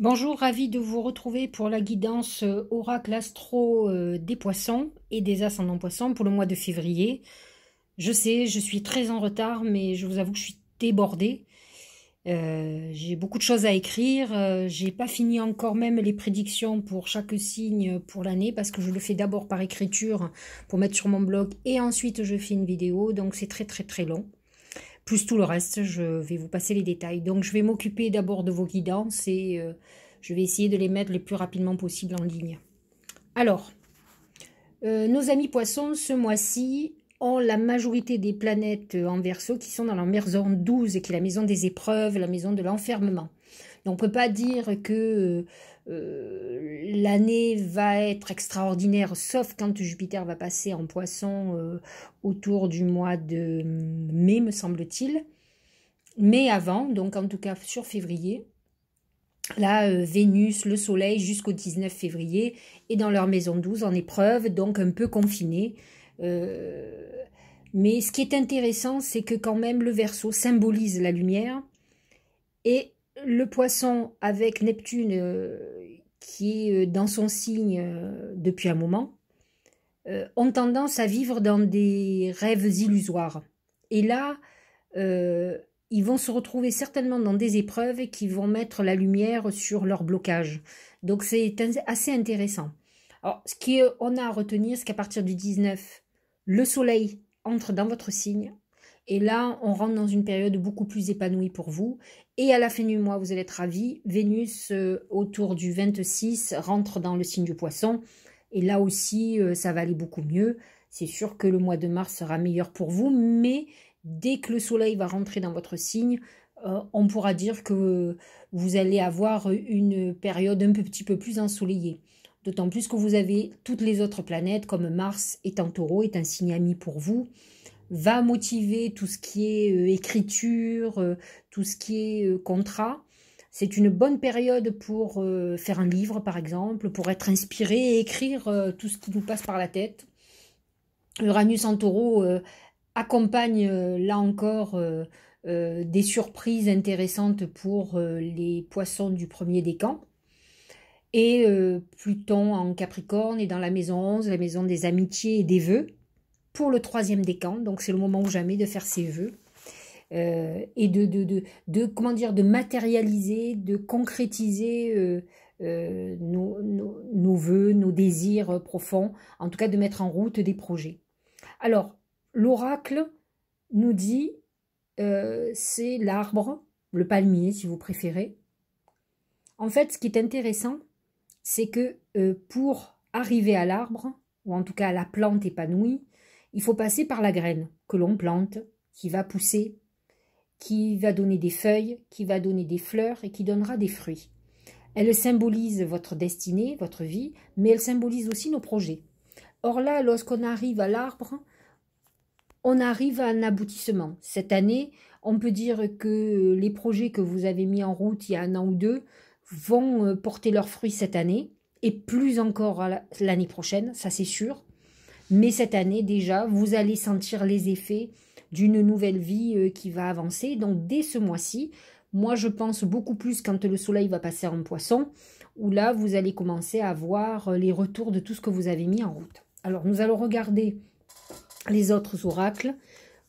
Bonjour, ravi de vous retrouver pour la guidance euh, oracle astro euh, des poissons et des ascendants poissons pour le mois de février. Je sais, je suis très en retard, mais je vous avoue que je suis débordée. Euh, j'ai beaucoup de choses à écrire. j'ai pas fini encore même les prédictions pour chaque signe pour l'année parce que je le fais d'abord par écriture pour mettre sur mon blog et ensuite je fais une vidéo. Donc c'est très très très long plus tout le reste, je vais vous passer les détails. Donc je vais m'occuper d'abord de vos guidances et euh, je vais essayer de les mettre le plus rapidement possible en ligne. Alors, euh, nos amis poissons, ce mois-ci, ont la majorité des planètes en verso qui sont dans la maison 12, qui est la maison des épreuves, la maison de l'enfermement. on ne peut pas dire que euh, euh, l'année va être extraordinaire, sauf quand Jupiter va passer en poisson euh, autour du mois de mai, me semble-t-il. Mais avant, donc en tout cas sur février, là, euh, Vénus, le Soleil jusqu'au 19 février, et dans leur maison 12 en épreuve, donc un peu confinée. mais ce qui est intéressant, c'est que quand même le verso symbolise la lumière et le poisson avec Neptune euh, qui est euh, dans son signe euh, depuis un moment, ont tendance à vivre dans des rêves illusoires. Et là, ils vont se retrouver certainement dans des épreuves qui vont mettre la lumière sur leur blocage. Donc c'est assez intéressant. Alors, ce qu'on a à retenir, c'est qu'à partir du 19, le soleil entre dans votre signe et là, on rentre dans une période beaucoup plus épanouie pour vous. Et à la fin du mois, vous allez être ravis. Vénus, euh, autour du 26, rentre dans le signe du poisson. Et là aussi, euh, ça va aller beaucoup mieux. C'est sûr que le mois de mars sera meilleur pour vous. Mais dès que le soleil va rentrer dans votre signe, euh, on pourra dire que vous allez avoir une période un petit peu plus ensoleillée. D'autant plus que vous avez toutes les autres planètes, comme Mars est en taureau, est un signe ami pour vous va motiver tout ce qui est euh, écriture, euh, tout ce qui est euh, contrat. C'est une bonne période pour faire un livre, par exemple, pour être inspiré et écrire tout ce qui nous passe par la tête. Uranus en taureau accompagne, là encore, des surprises intéressantes pour les poissons du premier décan. Et Pluton en Capricorne est dans la maison 11, la maison des amitiés et des vœux pour le troisième décan. Donc c'est le moment ou jamais de faire ses vœux. Euh, et de, de, comment dire de matérialiser, de concrétiser euh, euh, nos, nos, voeux, nos désirs profonds, en tout cas de mettre en route des projets. Alors, l'oracle nous dit c'est l'arbre, le palmier si vous préférez. En fait, ce qui est intéressant, c'est que pour arriver à l'arbre, ou en tout cas à la plante épanouie, il faut passer par la graine que l'on plante, qui va pousser, qui va donner des feuilles, qui va donner des fleurs et qui donnera des fruits. Elle symbolise votre destinée, votre vie, mais elle symbolise aussi nos projets. Or là, lorsqu'on arrive à l'arbre, on arrive à un aboutissement. Cette année, on peut dire que les projets que vous avez mis en route il y a un an ou deux vont euh, porter leurs fruits cette année et plus encore l'année prochaine, ça c'est sûr. Mais cette année déjà, vous allez sentir les effets d'une nouvelle vie euh, qui va avancer. Donc dès ce mois-ci, moi je pense beaucoup plus quand le soleil va passer en poisson, où là vous allez commencer à voir euh, les retours de tout ce que vous avez mis en route. Alors nous allons regarder les autres oracles.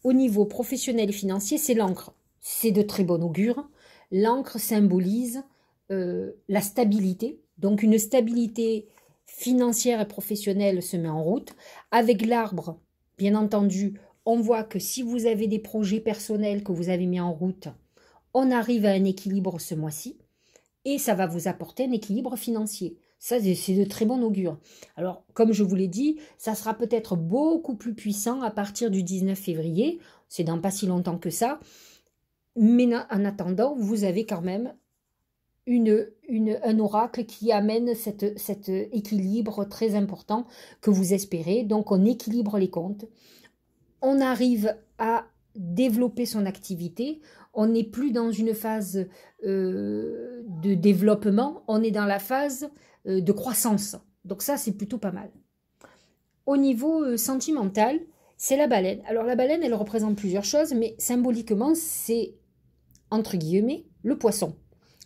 Au niveau professionnel et financier, c'est l'encre. C'est de très bon augure. L'encre symbolise euh, la stabilité, donc une stabilité financière et professionnelle se met en route. Avec l'arbre, bien entendu, on voit que si vous avez des projets personnels que vous avez mis en route, on arrive à un équilibre ce mois-ci et ça va vous apporter un équilibre financier. Ça, c'est de très bon augure. Alors, comme je vous l'ai dit, ça sera peut-être beaucoup plus puissant à partir du 19 février. C'est dans pas si longtemps que ça. Mais en attendant, vous avez quand même une, un oracle qui amène cette, cet équilibre très important que vous espérez. Donc on équilibre les comptes, on arrive à développer son activité, on n'est plus dans une phase euh, de développement, on est dans la phase euh, de croissance. Donc ça c'est plutôt pas mal. Au niveau euh, sentimental, c'est la baleine. Alors la baleine, elle représente plusieurs choses, mais symboliquement, c'est, entre guillemets, le poisson.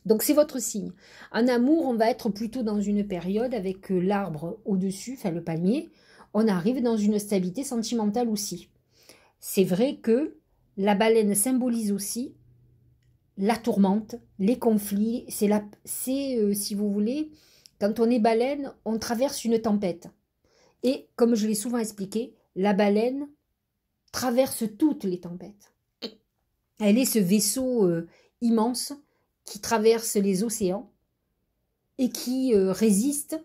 Donc c'est votre signe. En amour, on va être plutôt dans une période avec euh, l'arbre au-dessus, enfin le palmier. On arrive dans une stabilité sentimentale aussi. C'est vrai que la baleine symbolise aussi la tourmente, les conflits. C'est, la, c'est euh, si vous voulez, quand on est baleine, on traverse une tempête. Et comme je l'ai souvent expliqué, la baleine traverse toutes les tempêtes. Elle est ce vaisseau euh, immense qui traverse les océans et qui euh, résiste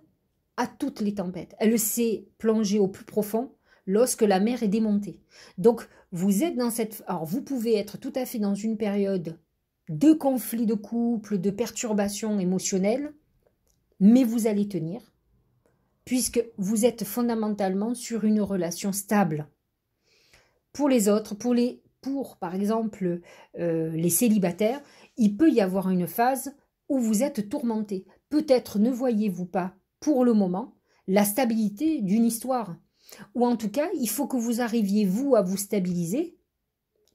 à toutes les tempêtes. Elle sait plonger au plus profond lorsque la mer est démontée. Donc vous êtes dans cette alors vous pouvez être tout à fait dans une période de conflits de couple, de perturbations émotionnelles, mais vous allez tenir puisque vous êtes fondamentalement sur une relation stable. Pour les autres, pour les pour par exemple euh, les célibataires, il peut y avoir une phase où vous êtes tourmenté. Peut-être ne voyez-vous pas, pour le moment, la stabilité d'une histoire. Ou en tout cas, il faut que vous arriviez, vous, à vous stabiliser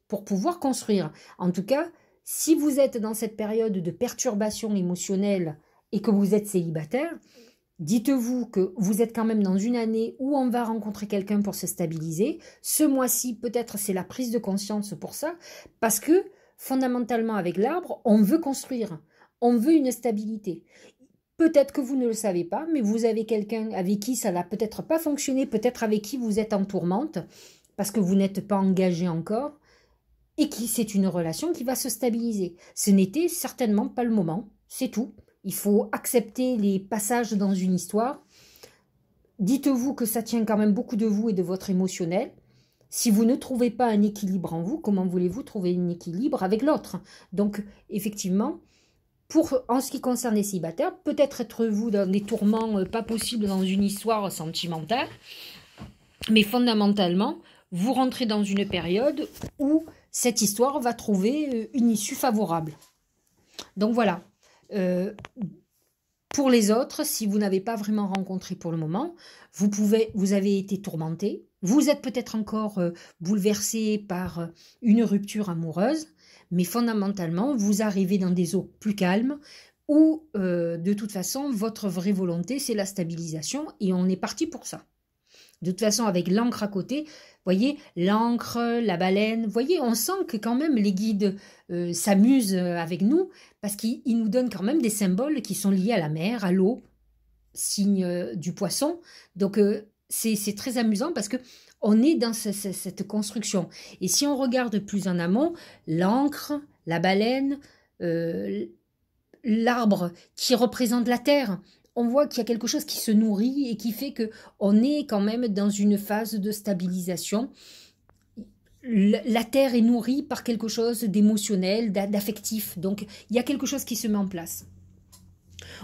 pour pouvoir construire. En tout cas, si vous êtes dans cette période de perturbation émotionnelle et que vous êtes célibataire, dites-vous que vous êtes quand même dans une année où on va rencontrer quelqu'un pour se stabiliser. Ce mois-ci, peut-être c'est la prise de conscience pour ça, parce que fondamentalement avec l'arbre, on veut construire, on veut une stabilité. Peut-être que vous ne le savez pas, mais vous avez quelqu'un avec qui ça n'a peut-être pas fonctionné, peut-être avec qui vous êtes en tourmente, parce que vous n'êtes pas engagé encore, et qui c'est une relation qui va se stabiliser. Ce n'était certainement pas le moment, c'est tout. Il faut accepter les passages dans une histoire. Dites-vous que ça tient quand même beaucoup de vous et de votre émotionnel. Si vous ne trouvez pas un équilibre en vous, comment voulez-vous trouver un équilibre avec l'autre Donc, effectivement, pour, en ce qui concerne les célibataires, peut-être êtes-vous dans des tourments euh, pas possibles dans une histoire sentimentale, mais fondamentalement, vous rentrez dans une période où cette histoire va trouver euh, une issue favorable. Donc voilà, euh, pour les autres, si vous n'avez pas vraiment rencontré pour le moment, vous, pouvez, vous avez été tourmenté, vous êtes peut-être encore euh, bouleversé par euh, une rupture amoureuse, mais fondamentalement, vous arrivez dans des eaux plus calmes où, euh, de toute façon, votre vraie volonté, c'est la stabilisation et on est parti pour ça. De toute façon, avec l'encre à côté, voyez, l'encre, la baleine, voyez, on sent que quand même les guides euh, s'amusent euh, avec nous parce qu'ils nous donnent quand même des symboles qui sont liés à la mer, à l'eau, signe euh, du poisson. Donc c'est très amusant parce que on est dans cette construction. Et si on regarde plus en amont, l'encre, la baleine, l'arbre qui représente la terre on voit qu'il y a quelque chose qui se nourrit et qui fait que on est quand même dans une phase de stabilisation. La terre est nourrie par quelque chose d'émotionnel, d'affectif. Donc il y a quelque chose qui se met en place.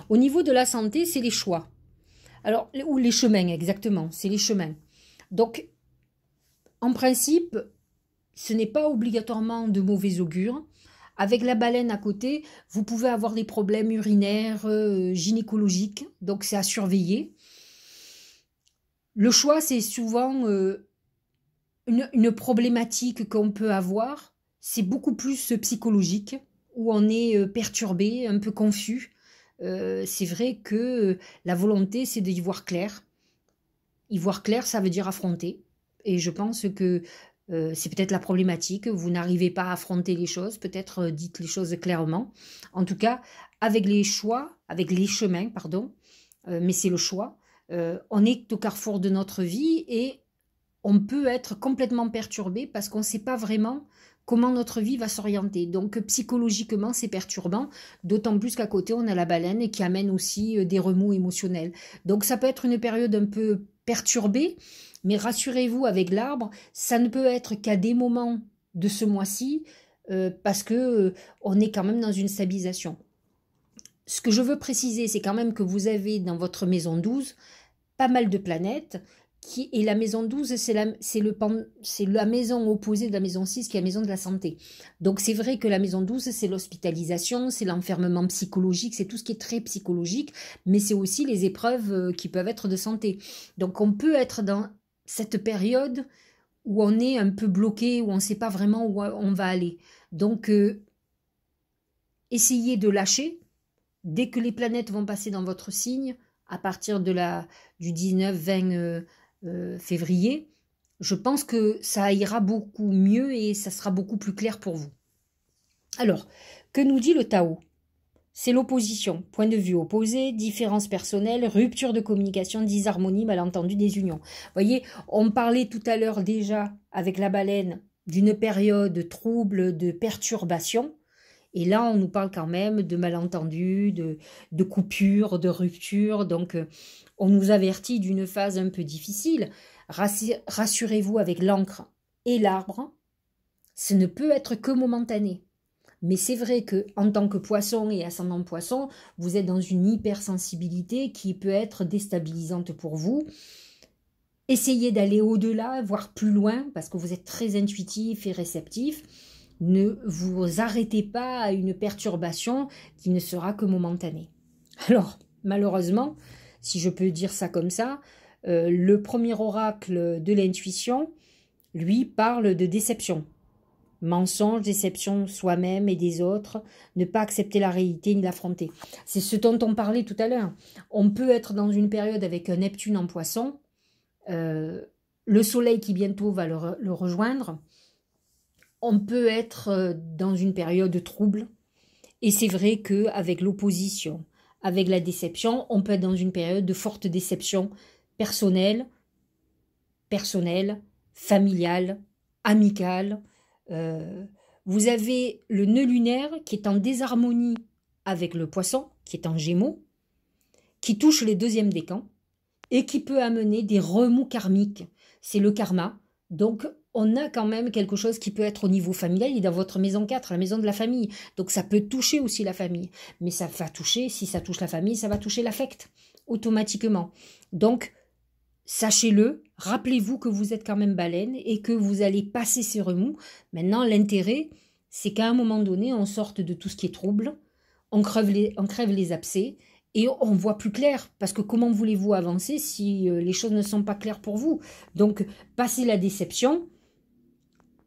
Au niveau de la santé, c'est les choix. Alors, ou les chemins, exactement, c'est les chemins. Donc, en principe, ce n'est pas obligatoirement de mauvais augure, avec la baleine à côté, vous pouvez avoir des problèmes urinaires, euh, gynécologiques, donc c'est à surveiller. Le choix, c'est souvent euh, une, problématique qu'on peut avoir. C'est beaucoup plus psychologique, où on est euh, perturbé, un peu confus. c'est vrai que la volonté, c'est d'y voir clair. Y voir clair, ça veut dire affronter. Et je pense que euh, c'est peut-être la problématique, vous n'arrivez pas à affronter les choses, peut-être euh, dites les choses clairement. En tout cas, avec les choix, avec les chemins, pardon, euh, mais c'est le choix, on est au carrefour de notre vie et on peut être complètement perturbé parce qu'on ne sait pas vraiment comment notre vie va s'orienter. Donc psychologiquement, c'est perturbant, d'autant plus qu'à côté, on a la baleine qui amène aussi des remous émotionnels. Donc ça peut être une période un peu perturbée, mais rassurez-vous, avec l'arbre, ça ne peut être qu'à des moments de ce mois-ci, euh, parce que euh, on est quand même dans une stabilisation. Ce que je veux préciser, c'est quand même que vous avez dans votre maison 12 pas mal de planètes. et la maison 12, c'est la, la, maison opposée de la maison 6, qui est la maison de la santé. Donc c'est vrai que la maison 12, c'est l'hospitalisation, c'est l'enfermement psychologique, c'est tout ce qui est très psychologique, mais c'est aussi les épreuves euh, qui peuvent être de santé. Donc on peut être dans cette période où on est un peu bloqué, où on ne sait pas vraiment où on va aller. Donc, euh, essayez de lâcher. Dès que les planètes vont passer dans votre signe, à partir de la, du 19-20 euh, euh, février, je pense que ça ira beaucoup mieux et ça sera beaucoup plus clair pour vous. Alors, que nous dit le Tao c'est l'opposition, point de vue opposé, différence personnelle, rupture de communication, disharmonie, malentendu désunion. Vous voyez, on parlait tout à l'heure déjà avec la baleine d'une période de trouble, de perturbation. Et là, on nous parle quand même de malentendu, de, de coupures, de ruptures. Donc, on nous avertit d'une phase un peu difficile. Rassurez-vous avec l'encre et l'arbre, ce ne peut être que momentané. Mais c'est vrai que en tant que poisson et ascendant poisson, vous êtes dans une hypersensibilité qui peut être déstabilisante pour vous. Essayez d'aller au-delà, voire plus loin, parce que vous êtes très intuitif et réceptif. Ne vous arrêtez pas à une perturbation qui ne sera que momentanée. Alors, malheureusement, si je peux dire ça comme ça, euh, le premier oracle de l'intuition, lui, parle de déception mensonge, déception soi-même et des autres, ne pas accepter la réalité ni l'affronter. C'est ce dont on parlait tout à l'heure. On peut être dans une période avec un Neptune en poisson, euh, le soleil qui bientôt va le, rejoindre, on peut être euh, dans une période de trouble. Et c'est vrai qu'avec l'opposition, avec la déception, on peut être dans une période de forte déception personnelle, personnelle, familiale, amicale, euh, vous avez le nœud lunaire qui est en désharmonie avec le poisson, qui est en gémeaux, qui touche les deuxièmes des camps, et qui peut amener des remous karmiques. C'est le karma. Donc, on a quand même quelque chose qui peut être au niveau familial et dans votre maison 4, la maison de la famille. Donc, ça peut toucher aussi la famille. Mais ça va toucher, si ça touche la famille, ça va toucher l'affect automatiquement. Donc, Sachez-le, rappelez-vous que vous êtes quand même baleine et que vous allez passer ces remous. Maintenant, l'intérêt, c'est qu'à un moment donné, on sorte de tout ce qui est trouble, on crève les, on crève les abcès et on voit plus clair. Parce que comment voulez-vous avancer si euh, les choses ne sont pas claires pour vous Donc, passez la déception,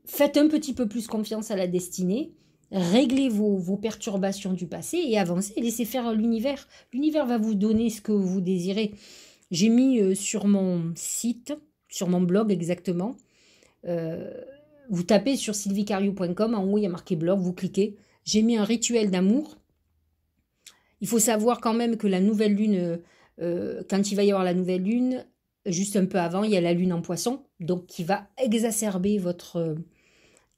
faites un petit peu plus confiance à la destinée, réglez vos, vos perturbations du passé et avancez, laissez faire l'univers. L'univers va vous donner ce que vous désirez. J'ai mis euh, sur mon site, sur mon blog exactement, euh, vous tapez sur sylvicario.com, en haut il y a marqué blog, vous cliquez. J'ai mis un rituel d'amour. Il faut savoir quand même que la nouvelle lune, euh, quand il va y avoir la nouvelle lune, juste un peu avant, il y a la lune en poisson, donc qui va exacerber votre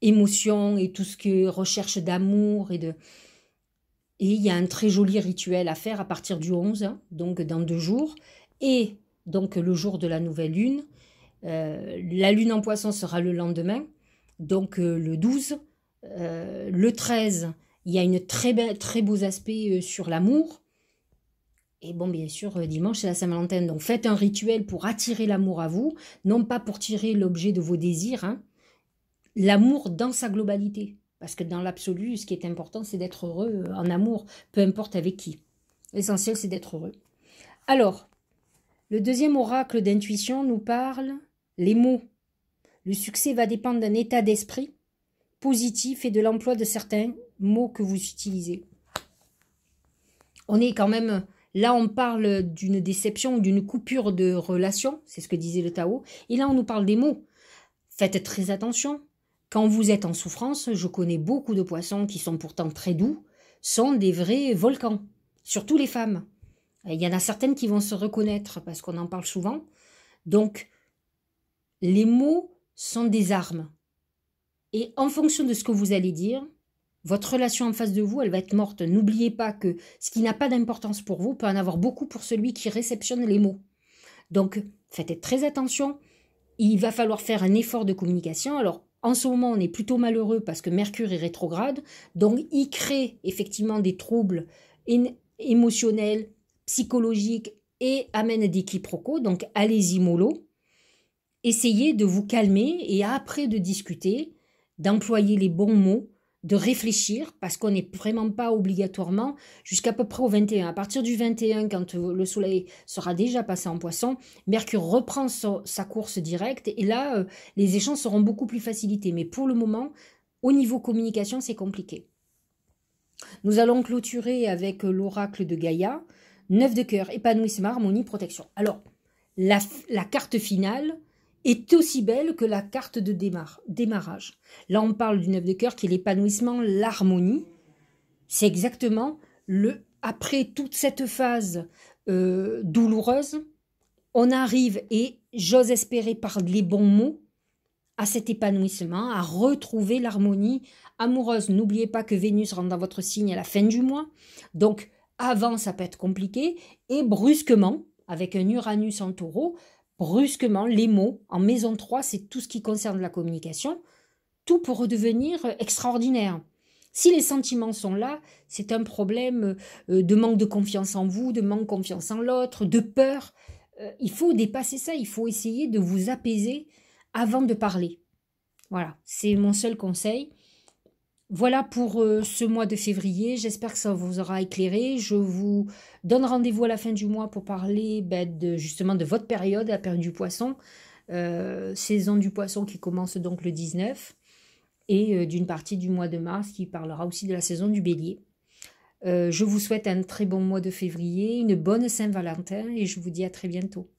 émotion et tout ce que recherche d'amour et de... Et il y a un très joli rituel à faire à partir du 11, hein, donc dans deux jours et donc le jour de la nouvelle lune. Euh, la lune en poisson sera le lendemain, donc euh, le 12. Euh, le 13, il y a une très, beau très sur l'amour. Et bon, bien sûr, dimanche, c'est la Saint-Valentin. Donc faites un rituel pour attirer l'amour à vous, non pas pour tirer l'objet de vos désirs, hein. l'amour dans sa globalité. Parce que dans l'absolu, ce qui est important, c'est d'être heureux en amour, peu importe avec qui. L'essentiel, c'est d'être heureux. Alors, le deuxième oracle d'intuition nous parle les mots. Le succès va dépendre d'un état d'esprit positif et de l'emploi de certains mots que vous utilisez. On est quand même là, on parle d'une déception ou d'une coupure de relation, c'est ce que disait le Tao, et là on nous parle des mots. Faites très attention. Quand vous êtes en souffrance, je connais beaucoup de poissons qui sont pourtant très doux, sont des vrais volcans, surtout les femmes. Euh, il y en a certaines qui vont se reconnaître parce qu'on en parle souvent. Donc, les mots sont des armes. Et en fonction de ce que vous allez dire, votre relation en face de vous, elle va être morte. N'oubliez pas que ce qui n'a pas d'importance pour vous peut en avoir beaucoup pour celui qui réceptionne les mots. Donc, faites très attention. Il va falloir faire un effort de communication. Alors, en ce moment, on est plutôt malheureux parce que Mercure est rétrograde. Donc, il crée effectivement des troubles émotionnels, psychologique et amène des quiproquos, donc allez-y mollo. Essayez de vous calmer et après de discuter, d'employer les bons mots, de réfléchir, parce qu'on n'est vraiment pas obligatoirement jusqu'à peu près au 21. À partir du 21, quand le soleil sera déjà passé en poisson, Mercure reprend sa course directe et là, euh, les échanges seront beaucoup plus facilités. Mais pour le moment, au niveau communication, c'est compliqué. Nous allons clôturer avec euh, l'oracle de Gaïa. 9 de cœur, épanouissement, harmonie, protection. Alors, la, carte finale est aussi belle que la carte de démarrage. Là, on parle du 9 de cœur qui est l'épanouissement, l'harmonie. C'est exactement le après toute cette phase euh, douloureuse, on arrive et j'ose espérer par les bons mots à cet épanouissement, à retrouver l'harmonie amoureuse. N'oubliez pas que Vénus rentre dans votre signe à la fin du mois. Donc, avant ça peut être compliqué, et brusquement, avec un Uranus en taureau, brusquement, les mots, en maison 3, c'est tout ce qui concerne la communication, tout pour redevenir extraordinaire. Si les sentiments sont là, c'est un problème euh, de manque de confiance en vous, de manque de confiance en l'autre, de peur. Euh, il faut dépasser ça, il faut essayer de vous apaiser avant de parler. Voilà, c'est mon seul conseil. Voilà pour euh, ce mois de février. J'espère que ça vous aura éclairé. Je vous donne rendez-vous à la fin du mois pour parler ben, justement de votre période, la période du poisson, euh, saison du poisson qui commence donc le 19, et euh, d'une partie du mois de mars qui parlera aussi de la saison du bélier. je vous souhaite un très bon mois de février, une bonne Saint-Valentin et je vous dis à très bientôt.